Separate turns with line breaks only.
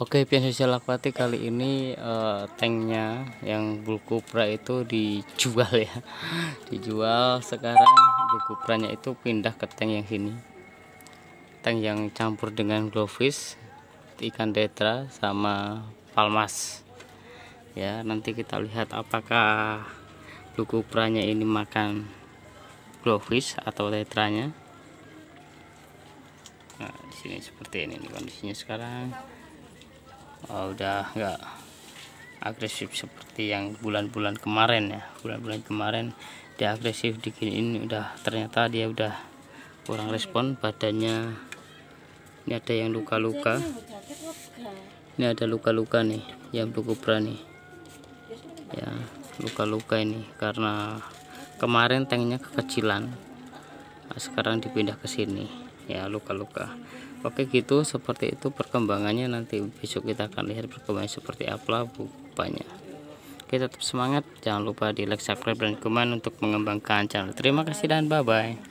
Oke, pian sosial akuatik kali ini uh, tanknya yang Blue itu dijual ya. dijual sekarang Blue itu pindah ke tank yang sini. Tank yang campur dengan glowfish, ikan tetra sama palmas. Ya, nanti kita lihat apakah Blue ini makan glowfish atau tetranya. Nah, di sini seperti ini kondisinya sekarang oh, udah nggak agresif seperti yang bulan-bulan kemarin ya bulan-bulan kemarin dia agresif ini udah ternyata dia udah kurang respon badannya ini ada yang luka-luka ini ada luka-luka nih yang cukup berani ya luka-luka ini karena kemarin tanknya kekecilan nah, sekarang dipindah ke sini ya luka-luka Oke gitu seperti itu perkembangannya nanti besok kita akan lihat perkembangan seperti apa bukanya Oke tetap semangat jangan lupa di like subscribe dan komen untuk mengembangkan channel Terima kasih dan bye bye